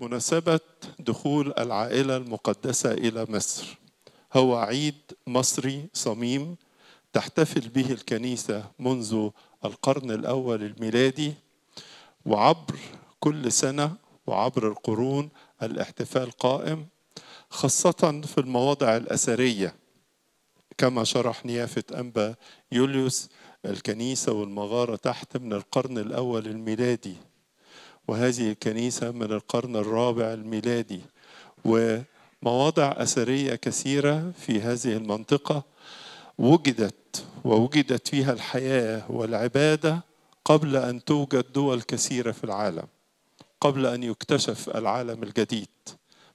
مناسبة دخول العائلة المقدسة إلى مصر هو عيد مصري صميم تحتفل به الكنيسة منذ القرن الأول الميلادي وعبر كل سنة وعبر القرون الاحتفال قائم خاصة في المواضع الأثرية كما شرح نيافة أنبا يوليوس الكنيسة والمغارة تحت من القرن الأول الميلادي وهذه الكنيسة من القرن الرابع الميلادي ومواضع أثرية كثيرة في هذه المنطقة وجدت ووجدت فيها الحياة والعبادة قبل أن توجد دول كثيرة في العالم قبل أن يكتشف العالم الجديد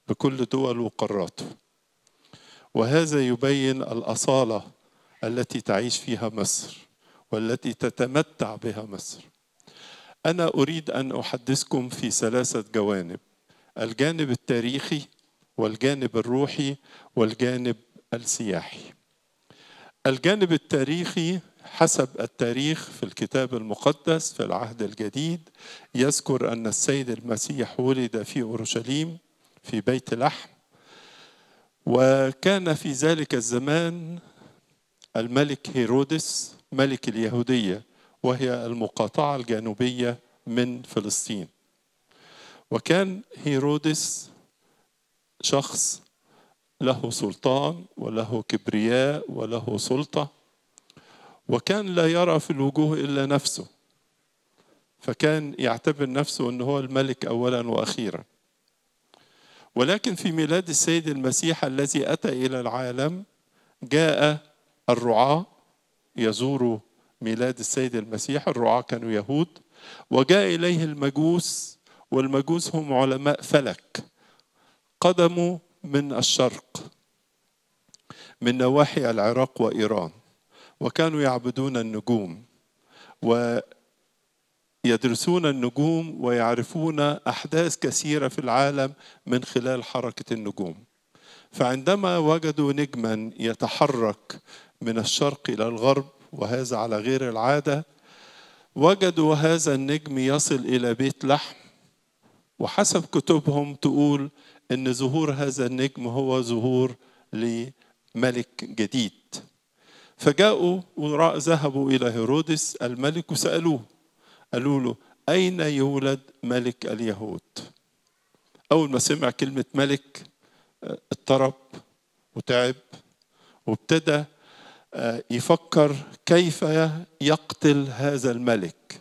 بكل دول وقاراته وهذا يبين الأصالة التي تعيش فيها مصر والتي تتمتع بها مصر أنا أريد أن أحدثكم في ثلاثة جوانب الجانب التاريخي والجانب الروحي والجانب السياحي الجانب التاريخي حسب التاريخ في الكتاب المقدس في العهد الجديد يذكر أن السيد المسيح ولد في أورشليم في بيت لحم وكان في ذلك الزمان الملك هيرودس ملك اليهوديه وهي المقاطعة الجنوبية من فلسطين وكان هيرودس شخص له سلطان وله كبرياء وله سلطة وكان لا يرى في الوجوه إلا نفسه فكان يعتبر نفسه أنه هو الملك أولا وأخيرا ولكن في ميلاد السيد المسيح الذي أتى إلى العالم جاء الرعاة يزوروا ميلاد السيد المسيح الرعاة كانوا يهود وجاء إليه المجوس والمجوس هم علماء فلك قدموا من الشرق من نواحي العراق وإيران وكانوا يعبدون النجوم و يدرسون النجوم ويعرفون أحداث كثيرة في العالم من خلال حركة النجوم فعندما وجدوا نجما يتحرك من الشرق إلى الغرب وهذا على غير العادة وجدوا هذا النجم يصل إلى بيت لحم وحسب كتبهم تقول أن ظهور هذا النجم هو ظهور لملك جديد فجاءوا ذهبوا إلى هيرودس الملك وسألوه قالوا له أين يولد ملك اليهود أول ما سمع كلمة ملك آه، اضطرب وتعب وابتدى يفكر كيف يقتل هذا الملك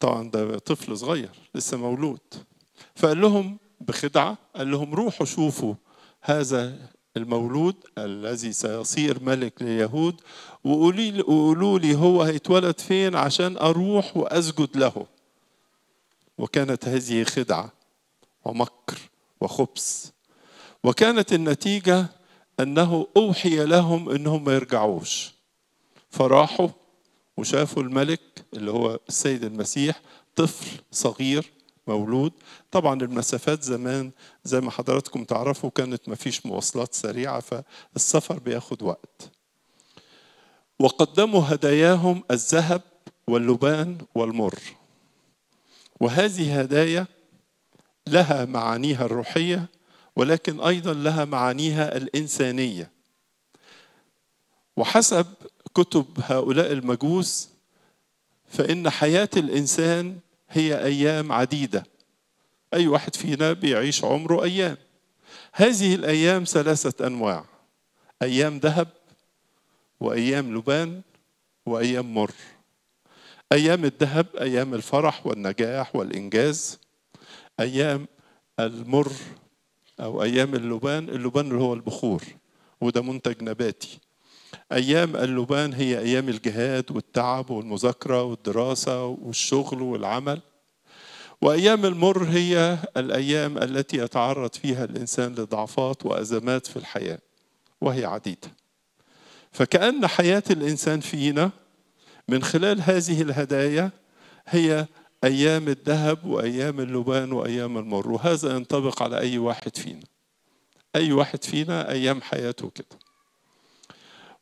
طبعا ده طفل صغير لسه مولود فقال لهم بخدعة قال لهم روحوا شوفوا هذا المولود الذي سيصير ملك لليهود وقولوا لي هو هيتولد فين عشان أروح وأسجد له وكانت هذه خدعة ومكر وخبث وكانت النتيجة أنه أوحي لهم أنهم ما يرجعوش فراحوا وشافوا الملك اللي هو السيد المسيح طفل صغير مولود طبعا المسافات زمان زي ما حضراتكم تعرفوا كانت ما فيش مواصلات سريعة فالسفر بياخد وقت وقدموا هداياهم الذهب واللبان والمر وهذه هدايا لها معانيها الروحية ولكن ايضا لها معانيها الانسانيه وحسب كتب هؤلاء المجوس فان حياه الانسان هي ايام عديده اي واحد فينا بيعيش عمره ايام هذه الايام ثلاثه انواع ايام ذهب وايام لبان وايام مر ايام الذهب ايام الفرح والنجاح والانجاز ايام المر أو أيام اللبان اللبان اللي هو البخور وده منتج نباتي أيام اللبان هي أيام الجهاد والتعب والمذاكرة والدراسة والشغل والعمل وأيام المر هي الأيام التي يتعرض فيها الإنسان لضعفات وأزمات في الحياة وهي عديدة فكأن حياة الإنسان فينا من خلال هذه الهدايا هي أيام الذهب وأيام اللبان وأيام المر وهذا ينطبق على أي واحد فينا أي واحد فينا أيام حياته كده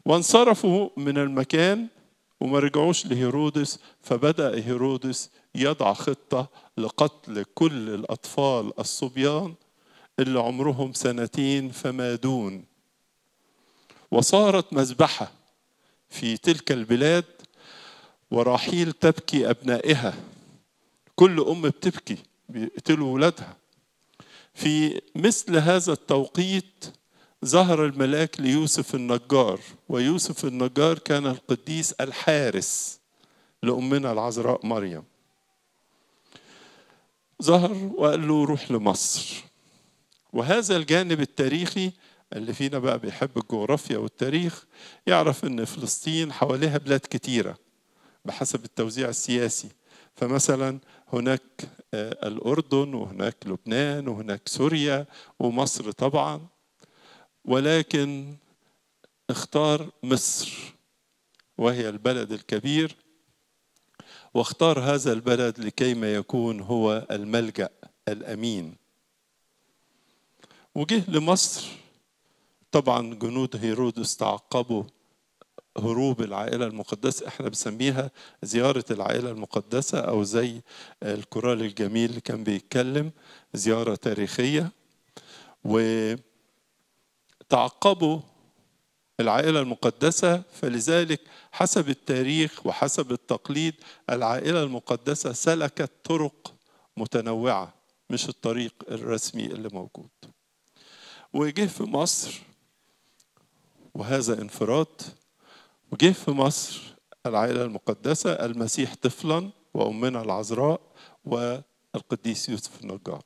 وانصرفوا من المكان وما رجعوش لهيرودس فبدأ هيرودس يضع خطة لقتل كل الأطفال الصبيان اللي عمرهم سنتين فما دون وصارت مذبحة في تلك البلاد وراحيل تبكي أبنائها كل أم بتبكي بيقتلوا ولادها في مثل هذا التوقيت ظهر الملاك ليوسف النجار ويوسف النجار كان القديس الحارس لأمنا العذراء مريم ظهر وقال له روح لمصر وهذا الجانب التاريخي اللي فينا بقى بيحب الجغرافيا والتاريخ يعرف ان فلسطين حواليها بلاد كتيره بحسب التوزيع السياسي فمثلا هناك آه، الأردن وهناك لبنان وهناك سوريا ومصر طبعا ولكن اختار مصر وهي البلد الكبير واختار هذا البلد لكيما يكون هو الملجأ الأمين وجه لمصر طبعا جنود هيرودس تعقبوا هروب العائلة المقدسة احنا بنسميها زيارة العائلة المقدسة أو زي الكورال الجميل اللي كان بيتكلم زيارة تاريخية وتعقبوا العائلة المقدسة فلذلك حسب التاريخ وحسب التقليد العائلة المقدسة سلكت طرق متنوعة مش الطريق الرسمي اللي موجود وجه في مصر وهذا انفراد وجه في مصر العائلة المقدسة المسيح طفلا وأمنا العذراء والقديس يوسف النجار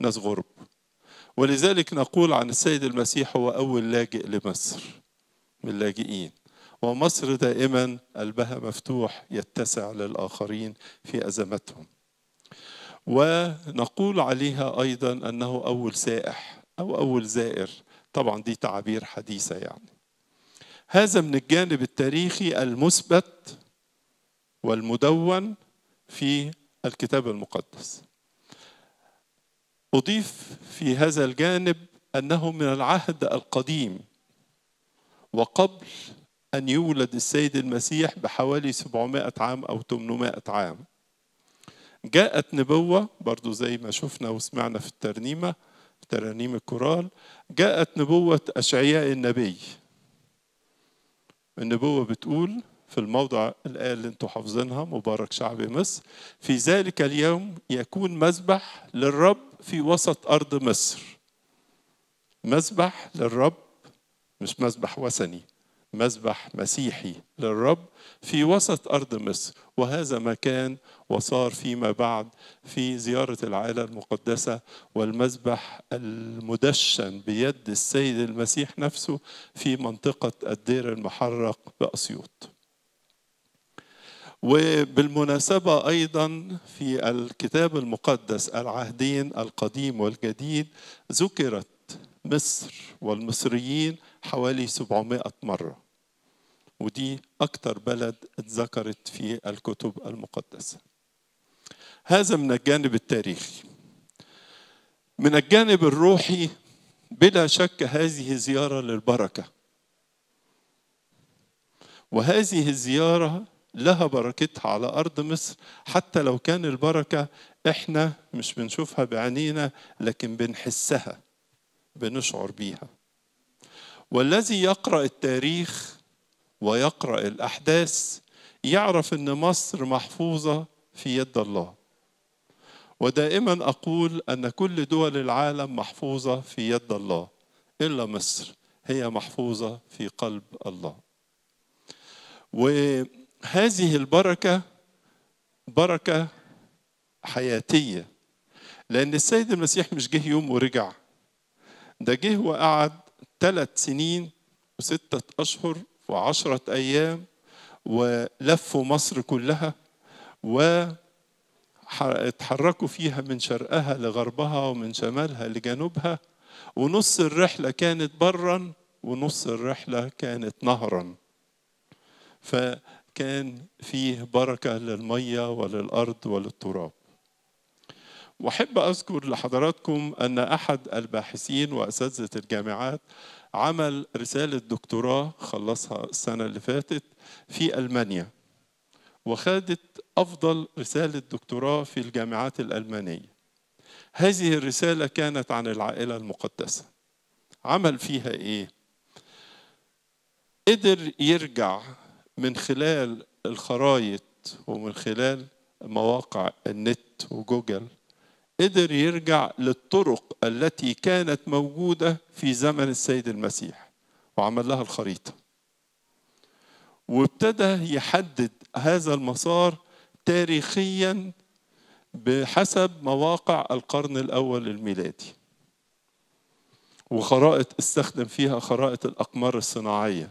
ناس غرب ولذلك نقول عن السيد المسيح هو أول لاجئ لمصر من اللاجئين ومصر دائما قلبها مفتوح يتسع للآخرين في أزمتهم ونقول عليها أيضا أنه أول سائح أو أول زائر طبعا دي تعابير حديثة يعني هذا من الجانب التاريخي المثبت والمدون في الكتاب المقدس أضيف في هذا الجانب أنه من العهد القديم وقبل أن يولد السيد المسيح بحوالي 700 عام أو 800 عام جاءت نبوة برضو زي ما شفنا وسمعنا في الترنيمة ترانيم الكورال جاءت نبوة أشعياء النبي النبوة بتقول في الموضع الآية اللي انتم حافظينها مبارك شعب مصر في ذلك اليوم يكون مذبح للرب في وسط أرض مصر مذبح للرب مش مذبح وثني مذبح مسيحي للرب في وسط أرض مصر وهذا ما كان وصار فيما بعد في زيارة العائلة المقدسة والمذبح المدشن بيد السيد المسيح نفسه في منطقة الدير المحرق بأسيوط وبالمناسبة أيضا في الكتاب المقدس العهدين القديم والجديد ذكرت مصر والمصريين حوالي 700 مرة ودي أكتر بلد اتذكرت في الكتب المقدسة هذا من الجانب التاريخي من الجانب الروحي بلا شك هذه زيارة للبركة وهذه الزيارة لها بركتها على أرض مصر حتى لو كان البركة إحنا مش بنشوفها بعينينا لكن بنحسها بنشعر بيها والذي يقرأ التاريخ ويقرأ الأحداث يعرف أن مصر محفوظة في يد الله ودائما أقول أن كل دول العالم محفوظة في يد الله إلا مصر هي محفوظة في قلب الله وهذه البركة بركة حياتية لأن السيد المسيح مش جه يوم ورجع ده جه وقعد ثلاث سنين وستة أشهر وعشرة أيام ولفوا مصر كلها اتحركوا فيها من شرقها لغربها ومن شمالها لجنوبها ونص الرحلة كانت برا ونص الرحلة كانت نهرا فكان فيه بركة للمية وللأرض وللتراب وأحب أذكر لحضراتكم أن أحد الباحثين وأساتذة الجامعات عمل رسالة دكتوراه خلصها السنة اللي فاتت في ألمانيا وخدت أفضل رسالة دكتوراه في الجامعات الألمانية هذه الرسالة كانت عن العائلة المقدسة عمل فيها إيه؟ قدر يرجع من خلال الخرايط ومن خلال مواقع النت وجوجل قدر يرجع للطرق التي كانت موجودة في زمن السيد المسيح وعمل لها الخريطة وابتدى يحدد هذا المسار تاريخيا بحسب مواقع القرن الأول الميلادي وخرائط استخدم فيها خرائط الأقمار الصناعية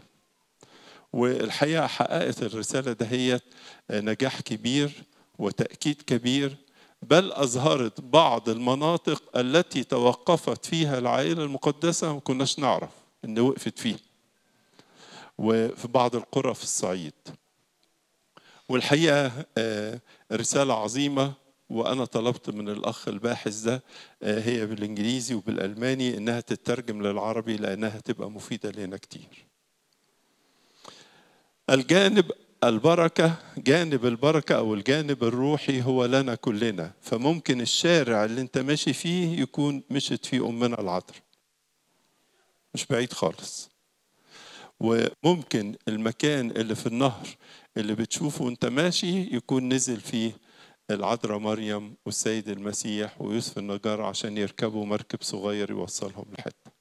والحقيقة حققت الرسالة دهيت نجاح كبير وتأكيد كبير بل أظهرت بعض المناطق التي توقفت فيها العائلة المقدسة ما كناش نعرف إن وقفت فيه وفي بعض القرى في الصعيد والحقيقة آه، رسالة عظيمة وأنا طلبت من الأخ الباحث ده آه، هي بالإنجليزي وبالألماني إنها تترجم للعربي لأنها تبقى مفيدة لنا كتير الجانب البركة جانب البركة أو الجانب الروحي هو لنا كلنا فممكن الشارع اللي أنت ماشي فيه يكون مشت فيه أمنا العطر مش بعيد خالص وممكن المكان اللي في النهر اللي بتشوفه وانت ماشي يكون نزل فيه العذراء مريم والسيد المسيح ويوسف النجار عشان يركبوا مركب صغير يوصلهم لحته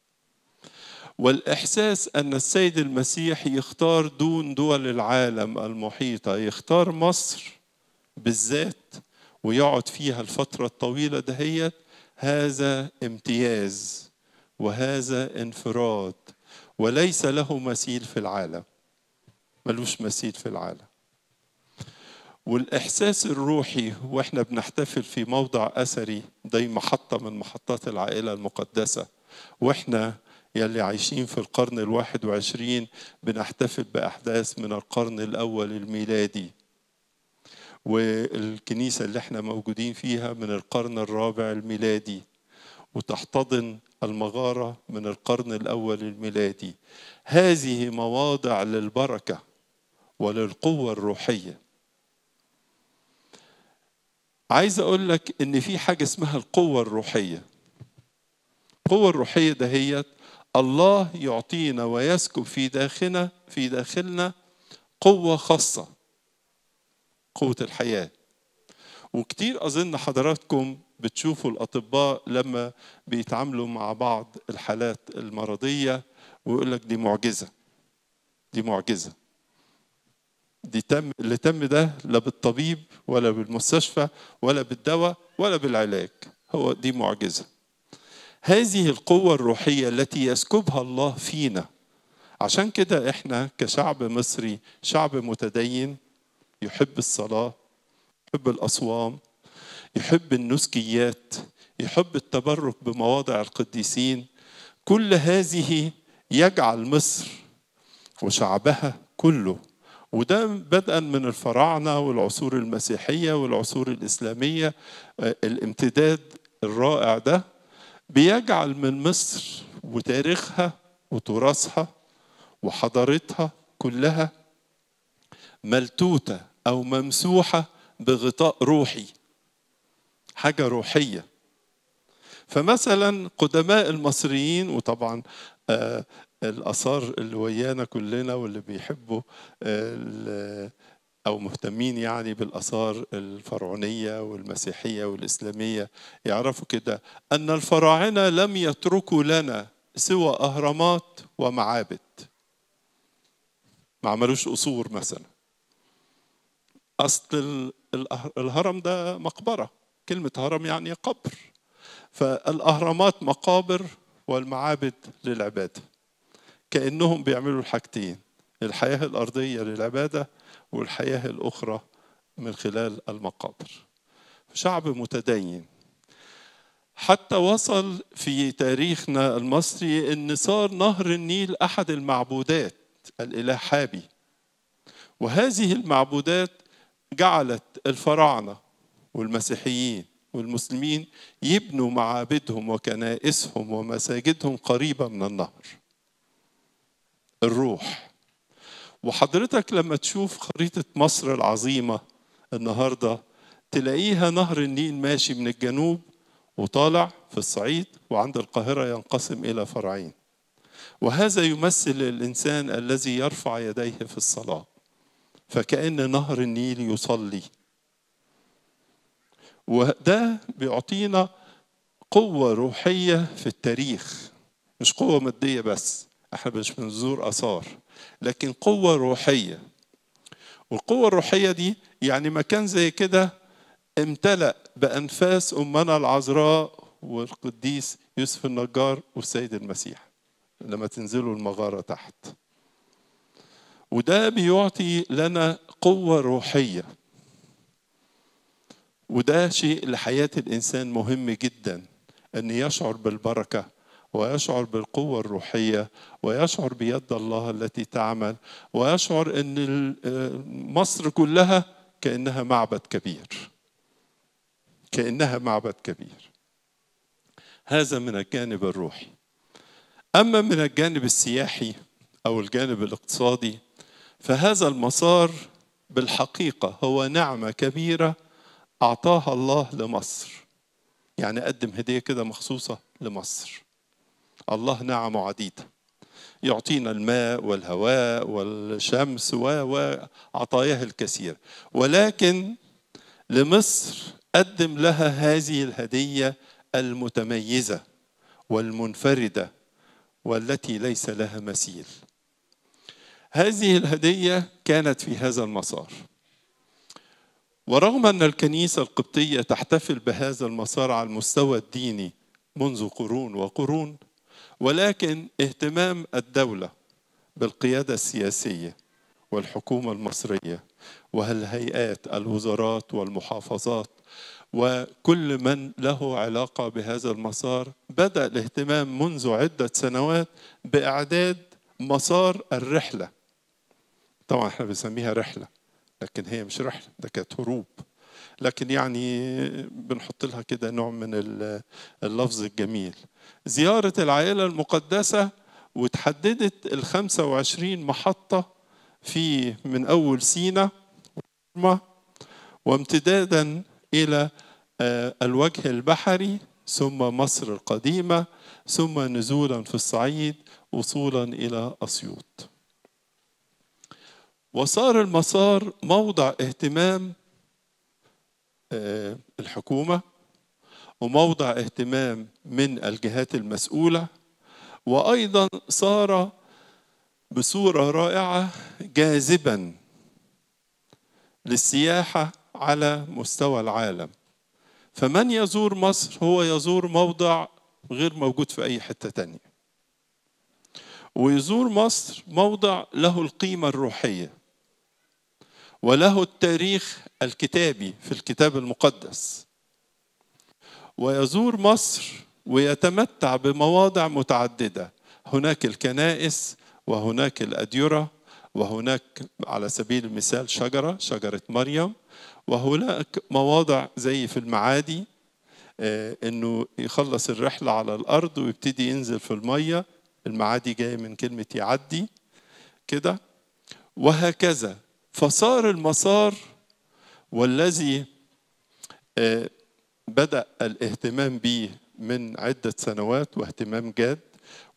والإحساس أن السيد المسيح يختار دون دول العالم المحيطة يختار مصر بالذات ويقعد فيها الفترة الطويلة دهيت هذا امتياز وهذا انفراد وليس له مثيل في العالم ملوش مثيل في العالم والإحساس الروحي وإحنا بنحتفل في موضع أثري زي محطة من محطات العائلة المقدسة وإحنا يلي عايشين في القرن الواحد وعشرين بنحتفل بأحداث من القرن الأول الميلادي والكنيسة اللي احنا موجودين فيها من القرن الرابع الميلادي وتحتضن المغارة من القرن الأول الميلادي هذه مواضع للبركة وللقوة الروحية عايز أقول لك إن في حاجة اسمها القوة الروحية القوة الروحية دهيت الله يعطينا ويسكب في داخلنا في داخلنا قوة خاصة قوة الحياة وكتير أظن حضراتكم بتشوفوا الأطباء لما بيتعاملوا مع بعض الحالات المرضية ويقول لك دي معجزة دي معجزة دي تم اللي تم ده لا بالطبيب ولا بالمستشفى ولا بالدواء ولا بالعلاج هو دي معجزه هذه القوة الروحية التي يسكبها الله فينا عشان كده احنا كشعب مصري شعب متدين يحب الصلاة يحب الأصوام يحب النسكيات يحب التبرك بمواضع القديسين كل هذه يجعل مصر وشعبها كله وده بدءا من الفراعنه والعصور المسيحيه والعصور الاسلاميه آه، الامتداد الرائع ده بيجعل من مصر وتاريخها وتراثها وحضارتها كلها ملتوته او ممسوحه بغطاء روحي حاجه روحيه فمثلا قدماء المصريين وطبعا آه الآثار اللي ويانا كلنا واللي بيحبوا آه، أو مهتمين يعني بالآثار الفرعونية والمسيحية والإسلامية يعرفوا كده أن الفراعنة لم يتركوا لنا سوى أهرامات ومعابد ما عملوش قصور مثلا أصل الهرم ده مقبرة كلمة هرم يعني قبر فالأهرامات مقابر والمعابد للعبادة كأنهم بيعملوا الحاجتين الحياة الأرضية للعبادة والحياة الأخرى من خلال المقابر شعب متدين حتى وصل في تاريخنا المصري ان صار نهر النيل احد المعبودات الاله حابي وهذه المعبودات جعلت الفراعنه والمسيحيين والمسلمين يبنوا معابدهم وكنائسهم ومساجدهم قريبه من النهر الروح وحضرتك لما تشوف خريطة مصر العظيمة النهاردة تلاقيها نهر النيل ماشي من الجنوب وطالع في الصعيد وعند القاهرة ينقسم إلى فرعين وهذا يمثل الإنسان الذي يرفع يديه في الصلاة فكأن نهر النيل يصلي وده بيعطينا قوة روحية في التاريخ مش قوة مادية بس احنا مش بنزور آثار لكن قوة روحية والقوة الروحية دي يعني مكان زي كده امتلأ بأنفاس أمنا العذراء والقديس يوسف النجار والسيد المسيح لما تنزلوا المغارة تحت وده بيعطي لنا قوة روحية وده شيء لحياة الإنسان مهم جدا أن يشعر بالبركة ويشعر بالقوة الروحية ويشعر بيد الله التي تعمل ويشعر أن مصر كلها كأنها معبد كبير كأنها معبد كبير هذا من الجانب الروحي أما من الجانب السياحي أو الجانب الاقتصادي فهذا المسار بالحقيقة هو نعمة كبيرة أعطاها الله لمصر يعني قدم هدية كده مخصوصة لمصر الله نعم عديده يعطينا الماء والهواء والشمس وعطاياه الكثير ولكن لمصر قدم لها هذه الهدية المتميزة والمنفردة والتي ليس لها مثيل هذه الهدية كانت في هذا المسار ورغم أن الكنيسة القبطية تحتفل بهذا المسار على المستوى الديني منذ قرون وقرون ولكن اهتمام الدولة بالقيادة السياسية والحكومة المصرية والهيئات الوزارات والمحافظات وكل من له علاقة بهذا المسار بدأ الاهتمام منذ عدة سنوات بإعداد مسار الرحلة طبعا احنا بنسميها رحلة لكن هي مش رحلة ده كانت هروب لكن يعني بنحط لها كده نوع من اللفظ الجميل زيارة العائلة المقدسة وتحددت ال 25 محطة في من أول سينا وامتدادا إلى آه، الوجه البحري ثم مصر القديمة ثم نزولا في الصعيد وصولا إلى أسيوط وصار المسار موضع اهتمام آه، الحكومة وموضع اهتمام من الجهات المسؤولة وأيضا صار بصورة رائعة جاذبا للسياحة على مستوى العالم فمن يزور مصر هو يزور موضع غير موجود في أي حتة تانية ويزور مصر موضع له القيمة الروحية وله التاريخ الكتابي في الكتاب المقدس ويزور مصر ويتمتع بمواضع متعدده هناك الكنائس وهناك الاديره وهناك على سبيل المثال شجره شجره مريم وهناك مواضع زي في المعادي آه، انه يخلص الرحله على الارض ويبتدي ينزل في الميه المعادي جاي من كلمه يعدي كده وهكذا فصار المسار والذي آه، بدأ الاهتمام به من عدة سنوات واهتمام جاد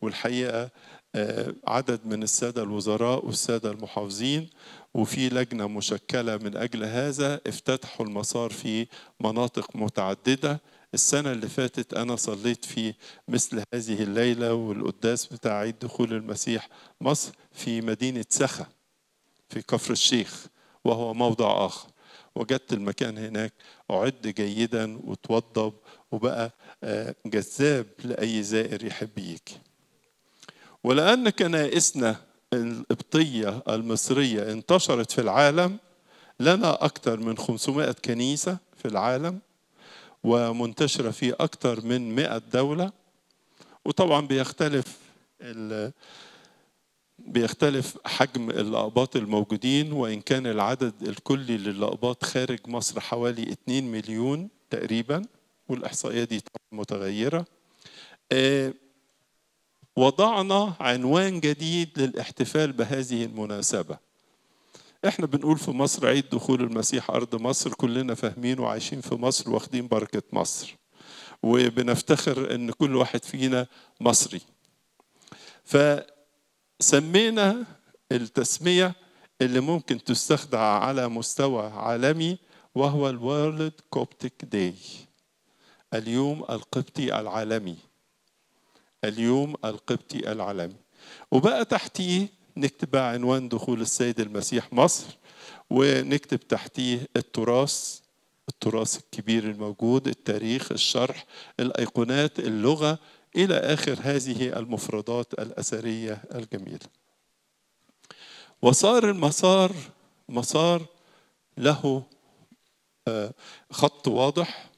والحقيقة آه، عدد من السادة الوزراء والسادة المحافظين وفي لجنة مشكلة من أجل هذا افتتحوا المسار في مناطق متعددة السنة اللي فاتت أنا صليت في مثل هذه الليلة والقداس بتاع عيد دخول المسيح مصر في مدينة سخا في كفر الشيخ وهو موضع آخر وجدت المكان هناك أعد جيدا وتوضب وبقى آه، جذاب لأي زائر يحب يجي ولأن كنائسنا القبطية المصرية انتشرت في العالم لنا أكثر من 500 كنيسة في العالم ومنتشرة في أكثر من 100 دولة وطبعا بيختلف بيختلف حجم الأقباط الموجودين وإن كان العدد الكلي للأقباط خارج مصر حوالي 2 مليون تقريبا والإحصائية دي متغيرة آه، وضعنا عنوان جديد للاحتفال بهذه المناسبة احنا بنقول في مصر عيد دخول المسيح أرض مصر كلنا فاهمين وعايشين في مصر واخدين بركة مصر وبنفتخر ان كل واحد فينا مصري ف سمينا التسمية اللي ممكن تستخدع على مستوى عالمي وهو الورلد كوبتيك داي اليوم القبطي العالمي اليوم القبطي العالمي وبقى تحتيه نكتب بقى عنوان دخول السيد المسيح مصر ونكتب تحتيه التراث التراث الكبير الموجود التاريخ الشرح الايقونات اللغه إلى آخر هذه المفردات الأثرية الجميلة وصار المسار مسار له آه، خط واضح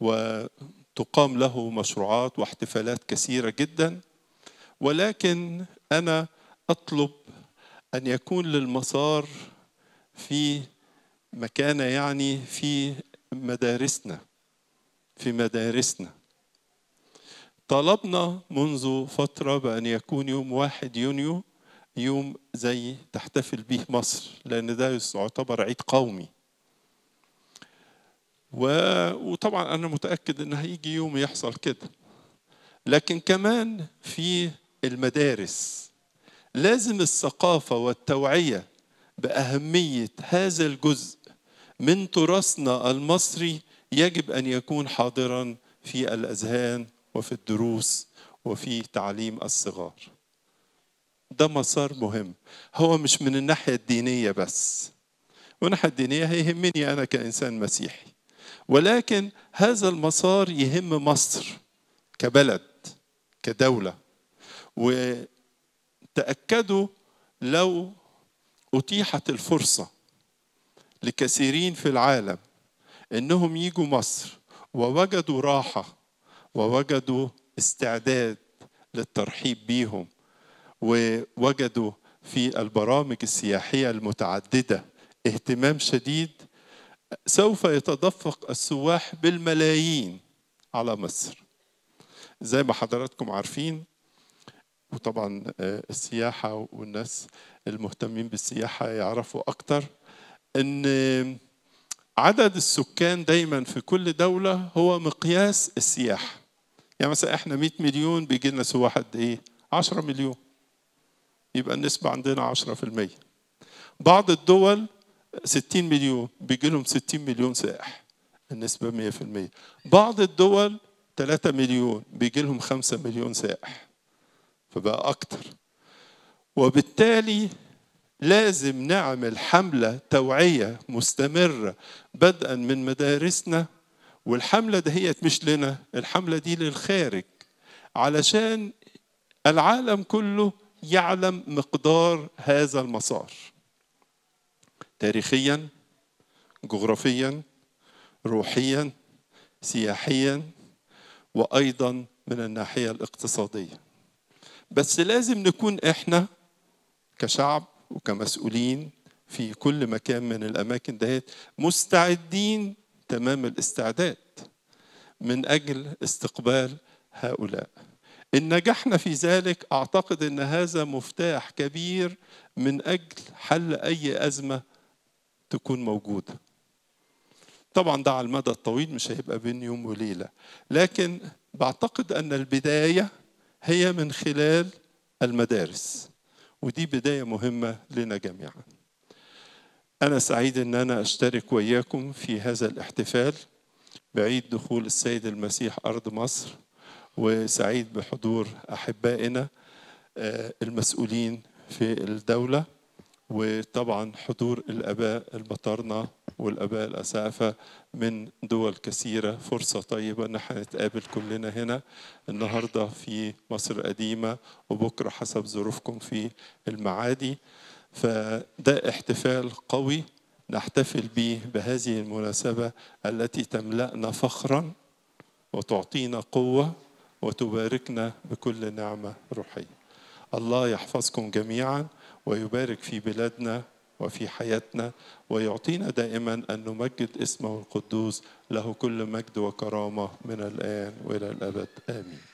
وتقام له مشروعات واحتفالات كثيرة جدا ولكن أنا أطلب أن يكون للمسار في مكانة يعني في مدارسنا في مدارسنا طلبنا منذ فترة بأن يكون يوم واحد يونيو يوم زي تحتفل به مصر لأن ده يعتبر عيد قومي و... وطبعا أنا متأكد أن هيجي يوم يحصل كده لكن كمان في المدارس لازم الثقافة والتوعية بأهمية هذا الجزء من تراثنا المصري يجب أن يكون حاضرا في الأذهان وفي الدروس وفي تعليم الصغار ده مسار مهم هو مش من الناحية الدينية بس والناحية الدينية هيهمني أنا كإنسان مسيحي ولكن هذا المسار يهم مصر كبلد كدولة وتأكدوا لو أتيحت الفرصة لكثيرين في العالم إنهم يجوا مصر ووجدوا راحة ووجدوا استعداد للترحيب بيهم ووجدوا في البرامج السياحيه المتعدده اهتمام شديد سوف يتدفق السواح بالملايين على مصر زي ما حضراتكم عارفين وطبعا آه، السياحه والناس المهتمين بالسياحه يعرفوا اكتر ان عدد السكان دايما في كل دوله هو مقياس السياحه يعني مثلا احنا 100 مليون بيجي لنا سوى واحد ايه؟ 10 مليون يبقى النسبة عندنا 10% بعض الدول 60 مليون بيجي لهم 60 مليون سائح النسبة 100% بعض الدول 3 مليون بيجي لهم 5 مليون سائح فبقى أكتر وبالتالي لازم نعمل حملة توعية مستمرة بدءا من مدارسنا والحملة دهيت مش لنا الحملة دي للخارج علشان العالم كله يعلم مقدار هذا المسار تاريخيا جغرافيا روحيا سياحيا وايضا من الناحيه الاقتصاديه بس لازم نكون احنا كشعب وكمسؤولين في كل مكان من الاماكن دهيت مستعدين تمام الاستعداد من اجل استقبال هؤلاء ان نجحنا في ذلك اعتقد ان هذا مفتاح كبير من اجل حل اي ازمه تكون موجوده طبعا ده على المدى الطويل مش هيبقى بين يوم وليله لكن بعتقد ان البدايه هي من خلال المدارس ودي بدايه مهمه لنا جميعا أنا سعيد أن أنا أشترك وياكم في هذا الاحتفال بعيد دخول السيد المسيح أرض مصر وسعيد بحضور أحبائنا آه، المسؤولين في الدولة وطبعا حضور الاباء المطرنة والاباء الاسعفه من دول كثيره فرصه طيبه ان احنا نتقابل كلنا هنا النهارده في مصر قديمه وبكره حسب ظروفكم في المعادي فده احتفال قوي نحتفل به بهذه المناسبة التي تملأنا فخرا وتعطينا قوة وتباركنا بكل نعمة روحية الله يحفظكم جميعا ويبارك في بلادنا وفي حياتنا ويعطينا دائما أن نمجد اسمه القدوس له كل مجد وكرامة من الآن وإلى الأبد آمين